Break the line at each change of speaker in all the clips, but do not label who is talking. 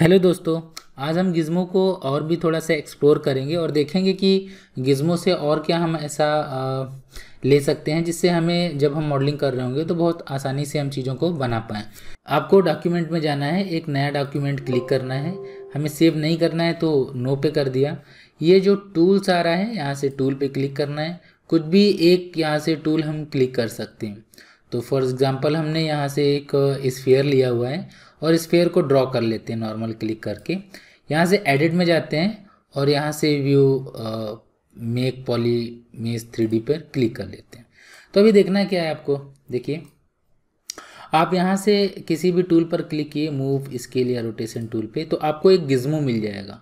hello दोस्तों आज हम गिज़मो को और भी थोड़ा सा एक्सप्लोर करेंगे और देखेंगे कि गिज़मो से और क्या हम ऐसा आ, ले सकते हैं जिससे हमें जब हम मॉडलिंग कर रहे होंगे तो बहुत आसानी से हम चीज़ों को बना पाएँ आपको डॉक्यूमेंट में जाना है एक नया डॉक्यूमेंट क्लिक करना है हमें सेव नहीं करना है तो नो पे कर दिया ये जो टूल्स आ रहा है यहाँ से टूल पर क्लिक करना है कुछ भी एक यहाँ से टूल हम क्लिक कर सकते हैं तो फॉर एग्ज़ाम्पल हमने यहाँ से एक स्फेयर लिया हुआ है और स्फेयर को ड्रॉ कर लेते हैं नॉर्मल क्लिक करके यहाँ से एडिट में जाते हैं और यहाँ से view make poly mesh three पर क्लिक कर लेते हैं तो अभी देखना क्या है आपको देखिए आप यहाँ से किसी भी टूल पर क्लिक किए मूव स्केल या रोटेशन टूल पे तो आपको एक गिज्मो मिल जाएगा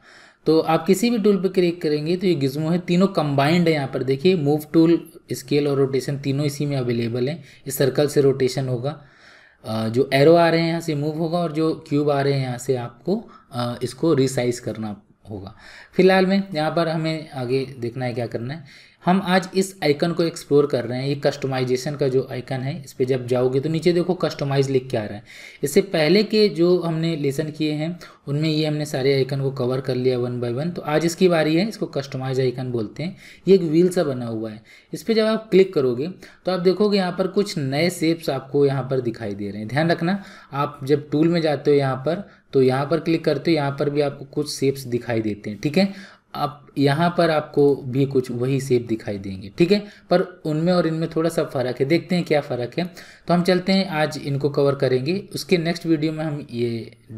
तो आप किसी भी टूल पर क्लिक करेंगे तो ये गिज्मो है तीनों कंबाइंड है यहाँ पर देखिए मूव टूल स्केल और रोटेशन तीनों इसी में अवेलेबल हैं इस सर्कल से रोटेशन होगा जो एरो आ रहे हैं यहाँ से मूव होगा और जो क्यूब आ रहे हैं यहाँ से आपको इसको रिसाइज करना होगा फिलहाल में यहाँ पर हमें आगे देखना है क्या करना है हम आज इस आइकन को एक्सप्लोर कर रहे हैं ये कस्टमाइजेशन का जो आइकन है इस पर जब जाओगे तो नीचे देखो कस्टमाइज लिख के आ रहा है इससे पहले के जो हमने लेसन किए हैं उनमें ये हमने सारे आइकन को कवर कर लिया वन बाय वन तो आज इसकी बारी है इसको कस्टमाइज आइकन बोलते हैं ये एक व्हील सा बना हुआ है इस पर जब आप क्लिक करोगे तो आप देखोगे यहाँ पर कुछ नए सेप्स आपको यहाँ पर दिखाई दे रहे हैं ध्यान रखना आप जब टूल में जाते हो यहाँ पर तो यहाँ पर क्लिक करते हो यहाँ पर भी आपको कुछ सेप्स दिखाई देते हैं ठीक है आप यहाँ पर आपको भी कुछ वही सेप दिखाई देंगे ठीक है पर उनमें और इनमें थोड़ा सा फ़र्क है देखते हैं क्या फ़र्क है तो हम चलते हैं आज इनको कवर करेंगे उसके नेक्स्ट वीडियो में हम ये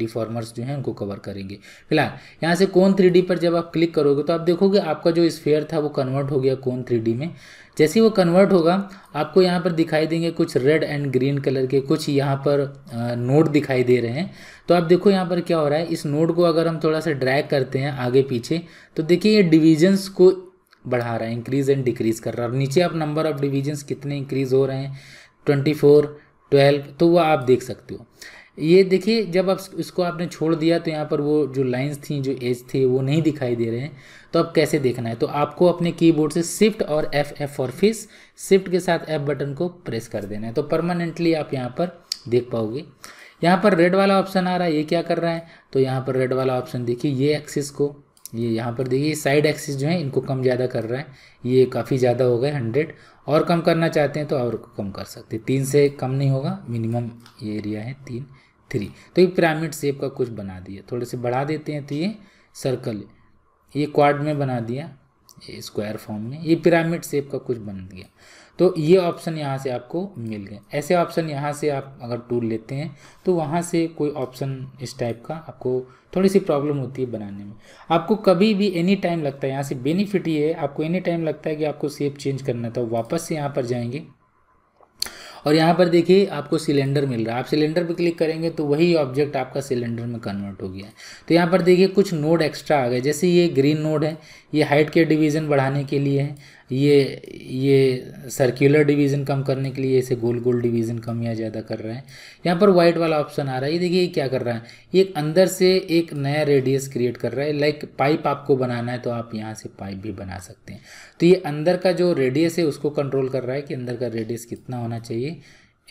डिफॉर्मर्स जो हैं उनको कवर करेंगे फिलहाल यहाँ से कौन थ्री पर जब आप क्लिक करोगे तो आप देखोगे आपका जो स्फेयर था वो कन्वर्ट हो गया कौन थ्री में जैसे ही वो कन्वर्ट होगा आपको यहाँ पर दिखाई देंगे कुछ रेड एंड ग्रीन कलर के कुछ यहाँ पर नोट दिखाई दे रहे हैं तो आप देखो यहाँ पर क्या हो रहा है इस नोट को अगर हम थोड़ा सा ड्रैग करते हैं आगे पीछे तो देखिए ये डिविजन्स को बढ़ा रहा है इंक्रीज एंड डिक्रीज कर रहा है और नीचे आप नंबर ऑफ डिविजन्स कितने इंक्रीज हो रहे हैं ट्वेंटी फोर ट्वेल्व तो वह आप देख सकते हो ये देखिए जब आप इसको आपने छोड़ दिया तो यहाँ पर वो जो लाइंस थी जो एज थे वो नहीं दिखाई दे रहे हैं तो अब कैसे देखना है तो आपको अपने कीबोर्ड से शिफ्ट और एफ एफ और फिस शिफ्ट के साथ एफ बटन को प्रेस कर देना है तो परमानेंटली आप यहाँ पर देख पाओगे यहाँ पर रेड वाला ऑप्शन आ रहा है ये क्या कर रहा है तो यहाँ पर रेड वाला ऑप्शन देखिए ये एक्सिस को ये यहाँ पर देखिए साइड एक्सिस जो है इनको कम ज़्यादा कर रहा है ये काफ़ी ज़्यादा हो गए हंड्रेड और कम करना चाहते हैं तो और कम कर सकते हैं तीन से कम नहीं होगा मिनिमम ये एरिया है तीन थ्री तो ये पिरामिड शेप का कुछ बना दिया थोड़े से बढ़ा देते हैं तो ये सर्कल ये क्वाड में बना दिया स्क्वायर फॉर्म में ये पिरामिड शेप का कुछ बन गया तो ये ऑप्शन यहाँ से आपको मिल गए ऐसे ऑप्शन यहाँ से आप अगर टूल लेते हैं तो वहाँ से कोई ऑप्शन इस टाइप का आपको थोड़ी सी प्रॉब्लम होती है बनाने में आपको कभी भी एनी टाइम लगता है यहाँ से बेनिफिट ये है आपको एनी टाइम लगता है कि आपको शेप चेंज करना था तो वापस से यहाँ पर जाएंगे और यहाँ पर देखिए आपको सिलेंडर मिल रहा है आप सिलेंडर पर क्लिक करेंगे तो वही ऑब्जेक्ट आपका सिलेंडर में कन्वर्ट हो गया है तो यहाँ पर देखिए कुछ नोड एक्स्ट्रा आ गए जैसे ये ग्रीन नोड है ये हाइट के डिवीज़न बढ़ाने के लिए है ये ये सर्कुलर डिवीज़न कम करने के लिए इसे गोल गोल डिवीज़न कम या ज़्यादा कर रहे हैं यहाँ पर वाइट वाला ऑप्शन आ रहा है ये देखिए क्या कर रहा है ये अंदर से एक नया रेडियस क्रिएट कर रहा है लाइक पाइप आपको बनाना है तो आप यहाँ से पाइप भी बना सकते हैं तो ये अंदर का जो रेडियस है उसको कंट्रोल कर रहा है कि अंदर का रेडियस कितना होना चाहिए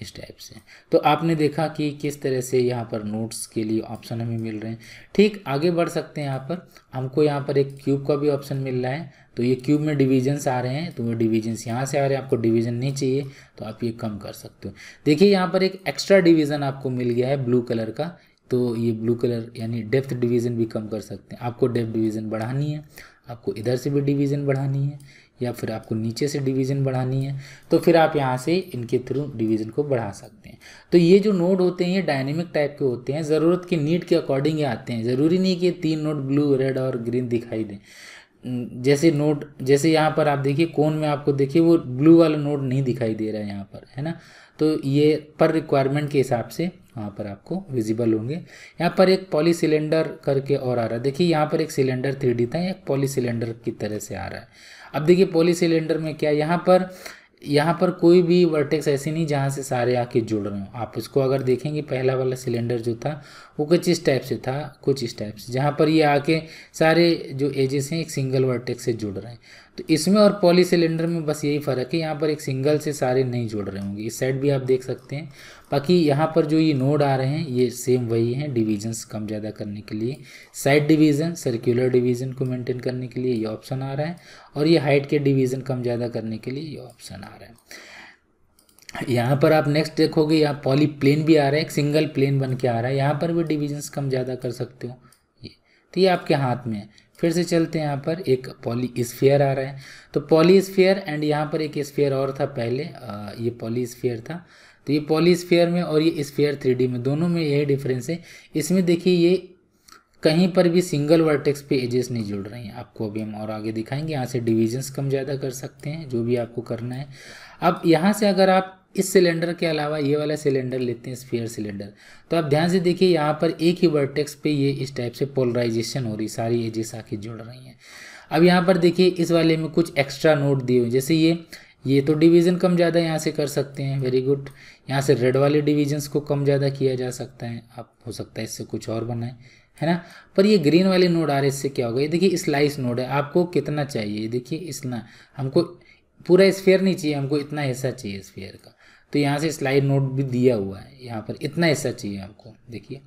इस टाइप से तो आपने देखा कि किस तरह से यहाँ पर नोट्स के लिए ऑप्शन हमें मिल रहे हैं ठीक आगे बढ़ सकते हैं यहाँ पर हमको यहाँ पर एक क्यूब का भी ऑप्शन मिल रहा है तो ये क्यूब में डिविजन्स आ रहे हैं तो वो डिविजन्स यहाँ से आ रहे हैं आपको डिवीजन नहीं चाहिए तो आप ये कम कर सकते हो देखिए यहाँ पर एक एक्स्ट्रा डिवीज़न आपको मिल गया है ब्लू कलर का तो ये ब्लू कलर यानी डेप्थ डिवीज़न भी कम कर सकते हैं आपको डेप्थ डिवीज़न बढ़ानी है आपको इधर से भी डिवीज़न बढ़ानी है या फिर आपको नीचे से डिवीज़न बढ़ानी है तो फिर आप यहाँ से इनके थ्रू डिवीज़न को बढ़ा सकते हैं तो ये जो नोड होते हैं ये डायनेमिक टाइप के होते हैं ज़रूरत के नीड के अकॉर्डिंग ये आते हैं ज़रूरी नहीं कि तीन नोड ब्लू रेड और ग्रीन दिखाई दें जैसे नोट जैसे यहाँ पर आप देखिए कौन में आपको देखिए वो ब्लू वाला नोट नहीं दिखाई दे रहा है यहाँ पर है ना तो ये पर रिक्वायरमेंट के हिसाब से वहाँ पर आपको विजिबल होंगे यहाँ पर एक पॉली सिलेंडर करके और आ रहा है देखिए यहाँ पर एक सिलेंडर थ्री था एक पॉली सिलेंडर की तरह से आ रहा है अब देखिए पॉली सिलेंडर में क्या यहाँ पर यहाँ पर कोई भी वर्टेक्स ऐसी नहीं जहाँ से सारे आके जुड़ रहे हो आप इसको अगर देखेंगे पहला वाला सिलेंडर जो था वो कुछ इस टाइप से था कुछ इस टाइप से जहाँ पर ये आके सारे जो एजेस हैं एक सिंगल वर्टेक्स से जुड़ रहे हैं तो इसमें और पॉली सिलेंडर में बस यही फ़र्क है यहाँ पर एक सिंगल से सारे नहीं जोड़ रहे होंगे इस साइड भी आप देख सकते हैं बाकी यहाँ पर जो ये नोड आ रहे हैं ये सेम वही हैं डिवीजन्स कम ज़्यादा करने के लिए साइड डिवीज़न सर्कुलर डिवीज़न को मेंटेन करने के लिए ये ऑप्शन आ रहा है और ये हाइट के डिवीज़न कम ज़्यादा करने के लिए ये ऑप्शन आ रहा है यहाँ पर आप नेक्स्ट देखोगे यहाँ पॉली प्लेन भी आ रहा है एक सिंगल प्लेन बन के आ रहा है यहाँ पर भी डिविजन्स कम ज़्यादा कर सकते हो ये तो ये आपके हाथ में है फिर से चलते हैं यहाँ पर एक पॉली स्फेयर आ रहा है तो पॉली स्फेयर एंड यहाँ पर एक स्फेयर और था पहले आ, ये पॉली स्फेयर था तो ये पॉली स्फेयर में और ये स्फेयर थ्री में दोनों में यही डिफरेंस है इसमें देखिए ये कहीं पर भी सिंगल वर्टेक्स पे एजेस नहीं जुड़ रहे हैं आपको अभी हम और आगे दिखाएंगे यहाँ से डिविजन्स कम ज़्यादा कर सकते हैं जो भी आपको करना है अब यहाँ से अगर आप इस सिलेंडर के अलावा ये वाला सिलेंडर लेते हैं स्फीयर सिलेंडर तो आप ध्यान से देखिए यहाँ पर एक ही वर्टेक्स पे ये इस टाइप से पोलराइजेशन हो रही सारी एजेस आके जुड़ रही हैं अब यहाँ पर देखिए इस वाले में कुछ एक्स्ट्रा नोट दिए हुए जैसे ये ये तो डिवीज़न कम ज़्यादा यहाँ से कर सकते हैं वेरी गुड यहाँ से रेड वाले डिवीजन्स को कम ज़्यादा किया जा सकता है आप हो सकता है इससे कुछ और बनाएं है ना पर ये ग्रीन वाले नोड आ रहे इससे क्या होगा ये देखिए स्लाइस नोड है आपको कितना चाहिए देखिए इतना हमको पूरा स्फेयर नहीं चाहिए हमको इतना हिस्सा चाहिए स्फेयर का तो यहाँ से स्लाइड नोट भी दिया हुआ है यहाँ पर इतना हिस्सा चाहिए आपको देखिए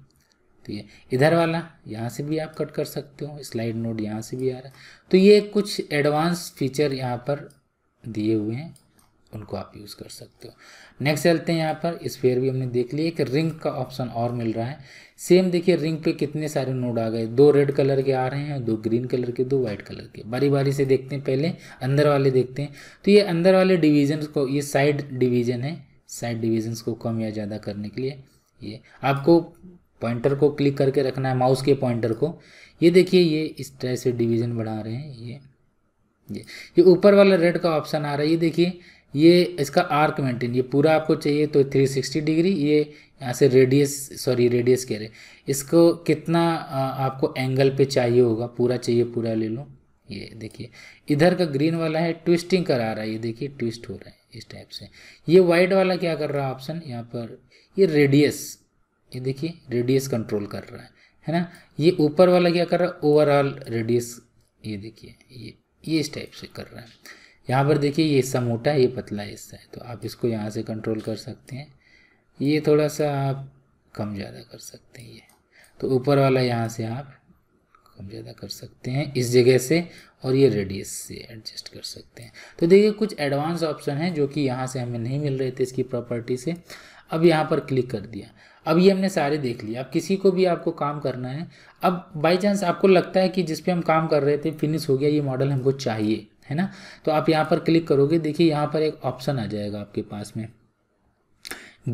तो ये इधर वाला यहाँ से भी आप कट कर सकते हो स्लाइड नोट यहाँ से भी आ रहा है तो ये कुछ एडवांस फीचर यहाँ पर दिए हुए हैं उनको आप यूज़ कर सकते हो नेक्स्ट चलते हैं यहाँ पर स्पेयर भी हमने देख लिया एक रिंग का ऑप्शन और मिल रहा है सेम देखिए रिंग पे कितने सारे नोड आ गए दो रेड कलर के आ रहे हैं दो ग्रीन कलर के दो वाइट कलर के बारी बारी से देखते हैं पहले अंदर वाले देखते हैं तो ये अंदर वाले डिवीजन को ये साइड डिवीजन है साइड डिविजन्स को कम या ज़्यादा करने के लिए ये आपको पॉइंटर को क्लिक करके रखना है माउस के पॉइंटर को ये देखिए ये इस तरह से डिवीजन बढ़ा रहे हैं ये ये ये ऊपर वाला रेड का ऑप्शन आ रहा है ये देखिए ये इसका आर्क मेंटेन ये पूरा आपको चाहिए तो 360 डिग्री ये यहाँ से रेडियस सॉरी रेडियस कह रहे इसको कितना आपको एंगल पे चाहिए होगा पूरा चाहिए पूरा ले लो ये देखिए इधर का ग्रीन वाला है ट्विस्टिंग करा रहा है ये देखिए ट्विस्ट हो रहा है इस टाइप से ये वाइट वाला क्या कर रहा है ऑप्शन यहाँ पर ये रेडियस ये देखिए रेडियस कंट्रोल कर रहा है है ना ये ऊपर वाला क्या कर रहा है ओवरऑल रेडियस ये देखिए ये ये इस टाइप से कर रहा है यहाँ पर देखिए ये हिस्सा मोटा है ये पतला हिस्सा है तो आप इसको यहाँ से कंट्रोल कर सकते हैं ये थोड़ा सा आप कम ज़्यादा कर सकते हैं ये तो ऊपर वाला यहाँ से आप कम ज़्यादा कर सकते हैं इस जगह से और ये रेडियस से एडजस्ट कर सकते हैं तो देखिए कुछ एडवांस ऑप्शन हैं जो कि यहाँ से हमें नहीं मिल रहे थे इसकी प्रॉपर्टी से अब यहाँ पर क्लिक कर दिया अब ये हमने सारे देख लिए अब किसी को भी आपको काम करना है अब बाई चांस आपको लगता है कि जिस हम काम कर रहे थे फिनिश हो गया ये मॉडल हमको चाहिए है ना तो आप यहाँ पर क्लिक करोगे देखिए यहाँ पर एक ऑप्शन आ जाएगा आपके पास में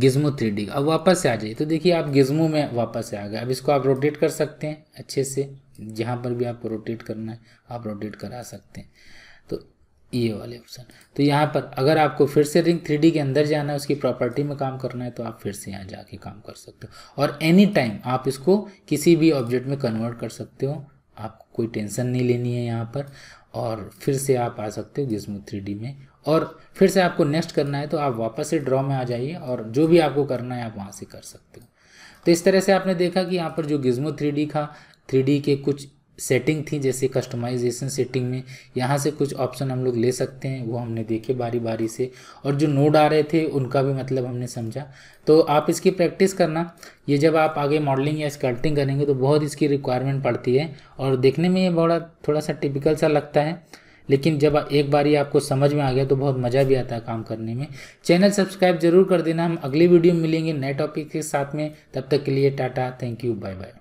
गिज्मो थ्री डी अब वापस से आ जाइए तो देखिए आप गिज्मो में वापस से आ गए अब इसको आप रोटेट कर सकते हैं अच्छे से जहाँ पर भी आपको रोटेट करना है आप रोटेट करा सकते हैं तो ये वाले ऑप्शन तो यहाँ पर अगर आपको फिर से रिंग थ्री के अंदर जाना है उसकी प्रॉपर्टी में काम करना है तो आप फिर से यहाँ जाके काम कर सकते हो और एनी टाइम आप इसको किसी भी ऑब्जेक्ट में कन्वर्ट कर सकते हो आपको कोई टेंशन नहीं लेनी है यहाँ पर और फिर से आप आ सकते हो जिसमें थ्री में और फिर से आपको नेक्स्ट करना है तो आप वापस से ड्रॉ में आ जाइए और जो भी आपको करना है आप वहाँ से कर सकते हो तो इस तरह से आपने देखा कि यहाँ पर जो गिज्मो थ्री का थ्री के कुछ सेटिंग थी जैसे कस्टमाइजेशन सेटिंग में यहाँ से कुछ ऑप्शन हम लोग ले सकते हैं वो हमने देखे बारी बारी से और जो नोड आ रहे थे उनका भी मतलब हमने समझा तो आप इसकी प्रैक्टिस करना ये जब आप आगे मॉडलिंग या स्कल्टिंग करेंगे तो बहुत इसकी रिक्वायरमेंट पड़ती है और देखने में ये बड़ा थोड़ा सा टिपिकल सा लगता है लेकिन जब एक बार ये आपको समझ में आ गया तो बहुत मज़ा भी आता है काम करने में चैनल सब्सक्राइब जरूर कर देना हम अगली वीडियो में मिलेंगे नए टॉपिक के साथ में तब तक के लिए टाटा थैंक यू बाय बाय